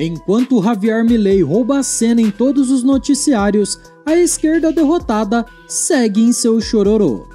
Enquanto Javier Milei rouba a cena em todos os noticiários, a esquerda derrotada segue em seu chororô.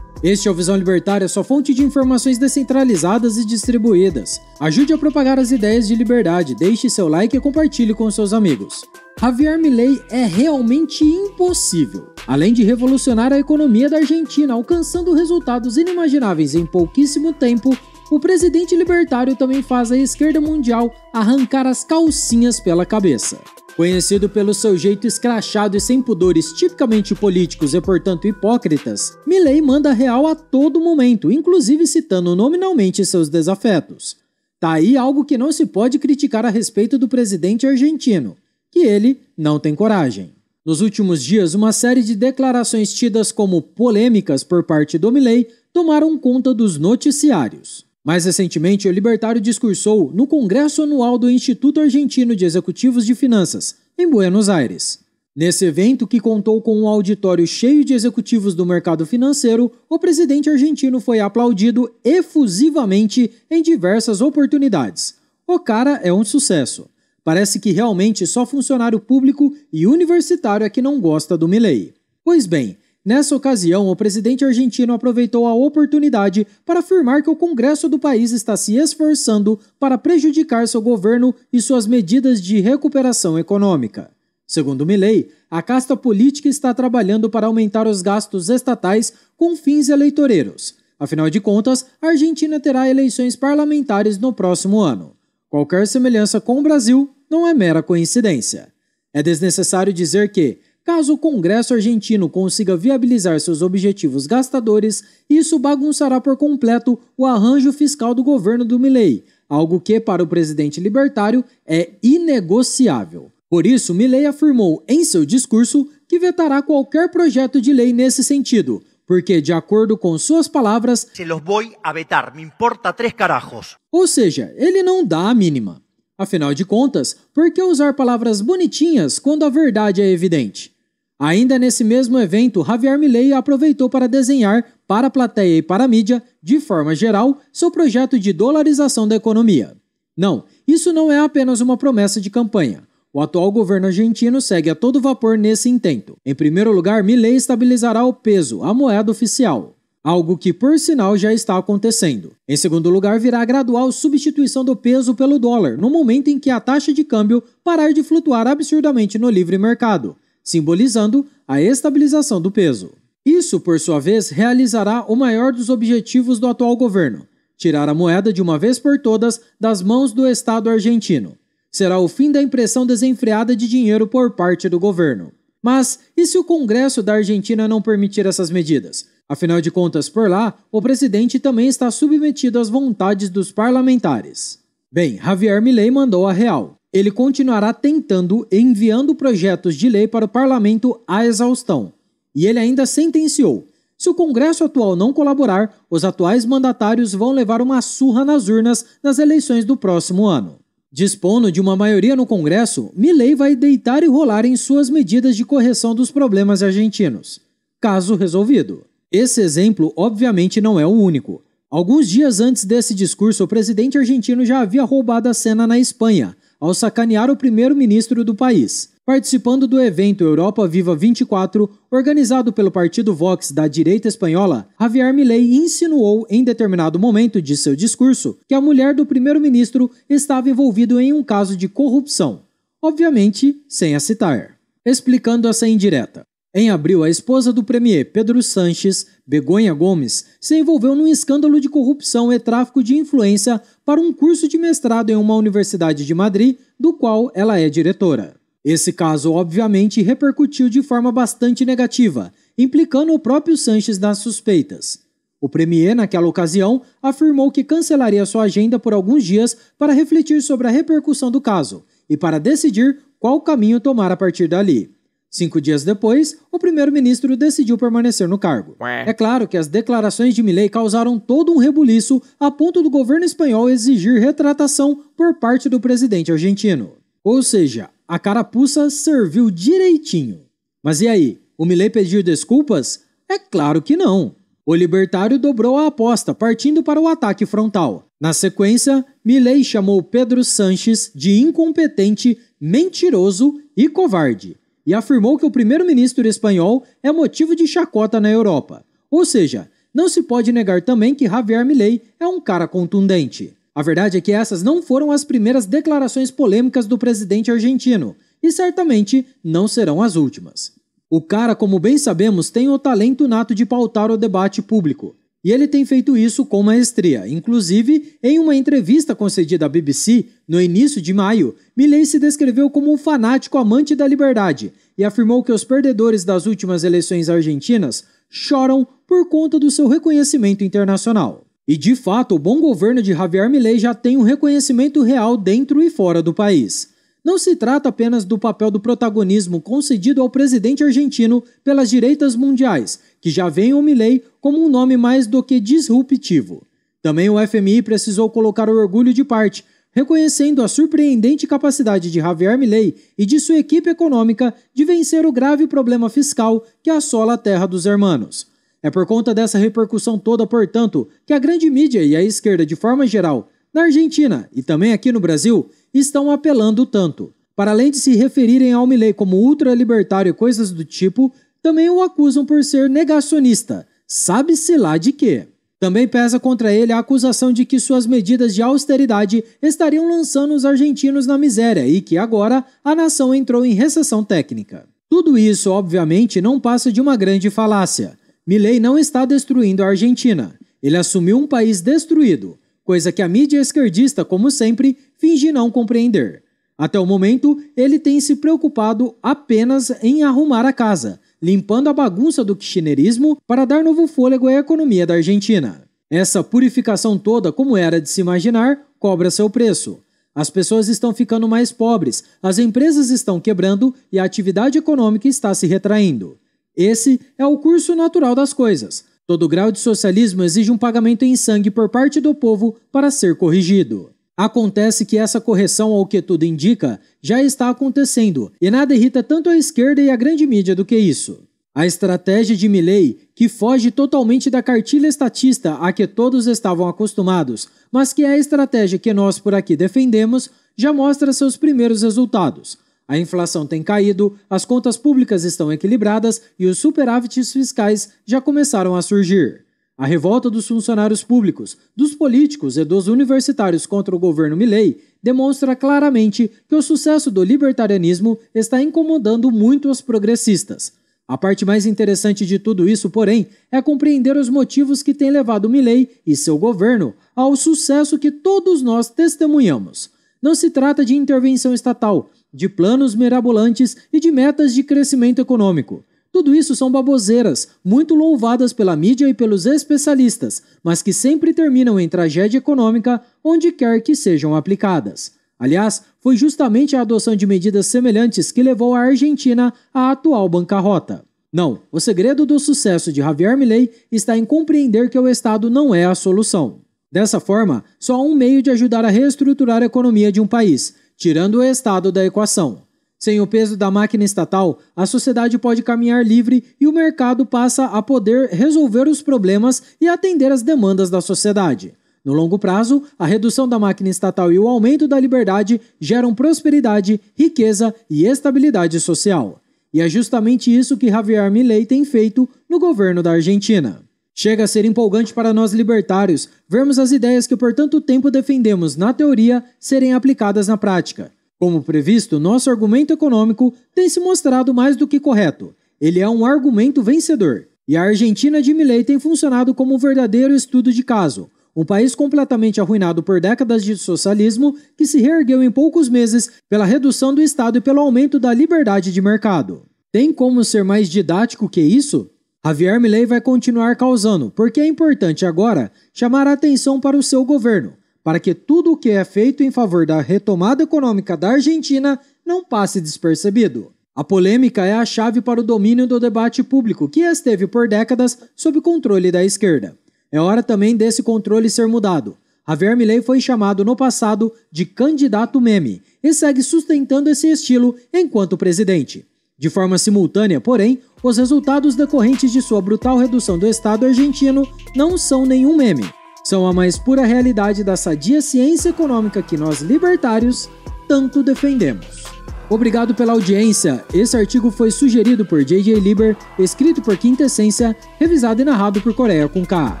Este é o Visão Libertária, sua fonte de informações descentralizadas e distribuídas. Ajude a propagar as ideias de liberdade, deixe seu like e compartilhe com seus amigos. Javier Milei é realmente impossível além de revolucionar a economia da Argentina, alcançando resultados inimagináveis em pouquíssimo tempo, o presidente libertário também faz a esquerda mundial arrancar as calcinhas pela cabeça. Conhecido pelo seu jeito escrachado e sem pudores tipicamente políticos e, portanto, hipócritas, Milley manda real a todo momento, inclusive citando nominalmente seus desafetos. Tá aí algo que não se pode criticar a respeito do presidente argentino, que ele não tem coragem. Nos últimos dias, uma série de declarações tidas como polêmicas por parte do Milley tomaram conta dos noticiários. Mais recentemente, o libertário discursou no Congresso Anual do Instituto Argentino de Executivos de Finanças, em Buenos Aires. Nesse evento, que contou com um auditório cheio de executivos do mercado financeiro, o presidente argentino foi aplaudido efusivamente em diversas oportunidades. O cara é um sucesso. Parece que realmente só funcionário público e universitária que não gosta do Milley. Pois bem, Nessa ocasião, o presidente argentino aproveitou a oportunidade para afirmar que o Congresso do país está se esforçando para prejudicar seu governo e suas medidas de recuperação econômica. Segundo Milley, a casta política está trabalhando para aumentar os gastos estatais com fins eleitoreiros. Afinal de contas, a Argentina terá eleições parlamentares no próximo ano. Qualquer semelhança com o Brasil não é mera coincidência. É desnecessário dizer que, caso o Congresso argentino consiga viabilizar seus objetivos gastadores, isso bagunçará por completo o arranjo fiscal do governo do Milei, algo que, para o presidente libertário, é inegociável. Por isso, Milley afirmou em seu discurso que vetará qualquer projeto de lei nesse sentido, porque, de acordo com suas palavras, se los voy a vetar, me importa três carajos. Ou seja, ele não dá a mínima. Afinal de contas, por que usar palavras bonitinhas quando a verdade é evidente? Ainda nesse mesmo evento, Javier Milei aproveitou para desenhar para a plateia e para a mídia, de forma geral, seu projeto de dolarização da economia. Não, isso não é apenas uma promessa de campanha. O atual governo argentino segue a todo vapor nesse intento. Em primeiro lugar, Milei estabilizará o peso, a moeda oficial algo que por sinal já está acontecendo. Em segundo lugar, virá a gradual substituição do peso pelo dólar, no momento em que a taxa de câmbio parar de flutuar absurdamente no livre mercado, simbolizando a estabilização do peso. Isso, por sua vez, realizará o maior dos objetivos do atual governo: tirar a moeda de uma vez por todas das mãos do Estado argentino. Será o fim da impressão desenfreada de dinheiro por parte do governo. Mas e se o Congresso da Argentina não permitir essas medidas? Afinal de contas, por lá, o presidente também está submetido às vontades dos parlamentares. Bem, Javier Milei mandou a real. Ele continuará tentando e enviando projetos de lei para o parlamento à exaustão. E ele ainda sentenciou: se o Congresso atual não colaborar, os atuais mandatários vão levar uma surra nas urnas nas eleições do próximo ano. Dispondo de uma maioria no Congresso, Milley vai deitar e rolar em suas medidas de correção dos problemas argentinos. Caso resolvido. Esse exemplo, obviamente, não é o único. Alguns dias antes desse discurso, o presidente argentino já havia roubado a cena na Espanha, ao sacanear o primeiro-ministro do país. Participando do evento Europa Viva 24, organizado pelo partido Vox da direita espanhola, Javier Milei insinuou em determinado momento de seu discurso que a mulher do primeiro-ministro estava envolvida em um caso de corrupção, obviamente sem a citar. Explicando essa indireta, em abril, a esposa do premier Pedro Sanches, Begonha Gomes, se envolveu num escândalo de corrupção e tráfico de influência para um curso de mestrado em uma universidade de Madrid, do qual ela é diretora. Esse caso, obviamente, repercutiu de forma bastante negativa, implicando o próprio Sanches nas suspeitas. O premier, naquela ocasião, afirmou que cancelaria sua agenda por alguns dias para refletir sobre a repercussão do caso e para decidir qual caminho tomar a partir dali. Cinco dias depois, o primeiro-ministro decidiu permanecer no cargo. É claro que as declarações de Milley causaram todo um rebuliço a ponto do governo espanhol exigir retratação por parte do presidente argentino. Ou seja, a carapuça serviu direitinho. Mas e aí, o Milley pediu desculpas? É claro que não. O libertário dobrou a aposta, partindo para o ataque frontal. Na sequência, Milley chamou Pedro Sanches de incompetente, mentiroso e covarde e afirmou que o primeiro-ministro espanhol é motivo de chacota na Europa. Ou seja, não se pode negar também que Javier Milei é um cara contundente. A verdade é que essas não foram as primeiras declarações polêmicas do presidente argentino e certamente não serão as últimas. O cara, como bem sabemos, tem o talento nato de pautar o debate público. E ele tem feito isso com maestria. Inclusive, em uma entrevista concedida à BBC no início de maio, Milley se descreveu como um fanático amante da liberdade e afirmou que os perdedores das últimas eleições argentinas choram por conta do seu reconhecimento internacional. E de fato, o bom governo de Javier Milei já tem um reconhecimento real dentro e fora do país. Não se trata apenas do papel do protagonismo concedido ao presidente argentino pelas direitas mundiais, que já vem o Milley como um nome mais do que disruptivo. Também o FMI precisou colocar o orgulho de parte, reconhecendo a surpreendente capacidade de Javier Milley e de sua equipe econômica de vencer o grave problema fiscal que assola a terra dos hermanos. É por conta dessa repercussão toda, portanto, que a grande mídia e a esquerda de forma geral, na Argentina e também aqui no Brasil, estão apelando tanto. Para além de se referirem ao Milley como ultralibertário e coisas do tipo, também o acusam por ser negacionista, sabe-se lá de quê. Também pesa contra ele a acusação de que suas medidas de austeridade estariam lançando os argentinos na miséria e que agora a nação entrou em recessão técnica. Tudo isso, obviamente, não passa de uma grande falácia. Milley não está destruindo a Argentina. Ele assumiu um país destruído, coisa que a mídia esquerdista, como sempre, finge não compreender. Até o momento, ele tem se preocupado apenas em arrumar a casa, limpando a bagunça do kirchnerismo para dar novo fôlego à economia da Argentina. Essa purificação toda, como era de se imaginar, cobra seu preço. As pessoas estão ficando mais pobres, as empresas estão quebrando e a atividade econômica está se retraindo. Esse é o curso natural das coisas. Todo grau de socialismo exige um pagamento em sangue por parte do povo para ser corrigido. Acontece que essa correção ao que tudo indica já está acontecendo, e nada irrita tanto a esquerda e a grande mídia do que isso. A estratégia de Milley, que foge totalmente da cartilha estatista a que todos estavam acostumados, mas que é a estratégia que nós por aqui defendemos, já mostra seus primeiros resultados. A inflação tem caído, as contas públicas estão equilibradas e os superávites fiscais já começaram a surgir. A revolta dos funcionários públicos, dos políticos e dos universitários contra o governo Milley demonstra claramente que o sucesso do libertarianismo está incomodando muito os progressistas. A parte mais interessante de tudo isso, porém, é compreender os motivos que têm levado Milley e seu governo ao sucesso que todos nós testemunhamos. Não se trata de intervenção estatal, de planos mirabolantes e de metas de crescimento econômico. Tudo isso são baboseiras, muito louvadas pela mídia e pelos especialistas, mas que sempre terminam em tragédia econômica onde quer que sejam aplicadas. Aliás, foi justamente a adoção de medidas semelhantes que levou a Argentina à atual bancarrota. Não, o segredo do sucesso de Javier Milei está em compreender que o Estado não é a solução. Dessa forma, só há um meio de ajudar a reestruturar a economia de um país, tirando o Estado da equação. Sem o peso da máquina estatal, a sociedade pode caminhar livre e o mercado passa a poder resolver os problemas e atender as demandas da sociedade. No longo prazo, a redução da máquina estatal e o aumento da liberdade geram prosperidade, riqueza e estabilidade social. E é justamente isso que Javier Milei tem feito no governo da Argentina. Chega a ser empolgante para nós libertários vermos as ideias que por tanto tempo defendemos na teoria serem aplicadas na prática. Como previsto, nosso argumento econômico tem se mostrado mais do que correto. Ele é um argumento vencedor. E a Argentina de Milley tem funcionado como um verdadeiro estudo de caso. Um país completamente arruinado por décadas de socialismo que se reergueu em poucos meses pela redução do Estado e pelo aumento da liberdade de mercado. Tem como ser mais didático que isso? Javier Milley vai continuar causando, porque é importante agora chamar a atenção para o seu governo, para que tudo o que é feito em favor da retomada econômica da Argentina não passe despercebido. A polêmica é a chave para o domínio do debate público, que esteve por décadas sob controle da esquerda. É hora também desse controle ser mudado. Javier Milley foi chamado no passado de candidato meme e segue sustentando esse estilo enquanto presidente. De forma simultânea, porém, os resultados decorrentes de sua brutal redução do Estado argentino não são nenhum meme são a mais pura realidade da sadia ciência econômica que nós libertários tanto defendemos. Obrigado pela audiência. Esse artigo foi sugerido por JJ Liber, escrito por Quinta Essência, revisado e narrado por Coreia com K.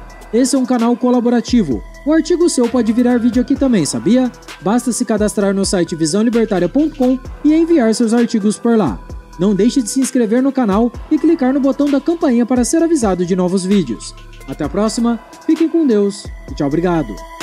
Esse é um canal colaborativo. O artigo seu pode virar vídeo aqui também, sabia? Basta se cadastrar no site visãolibertaria.com e enviar seus artigos por lá. Não deixe de se inscrever no canal e clicar no botão da campainha para ser avisado de novos vídeos. Até a próxima, fiquem com Deus e tchau, obrigado.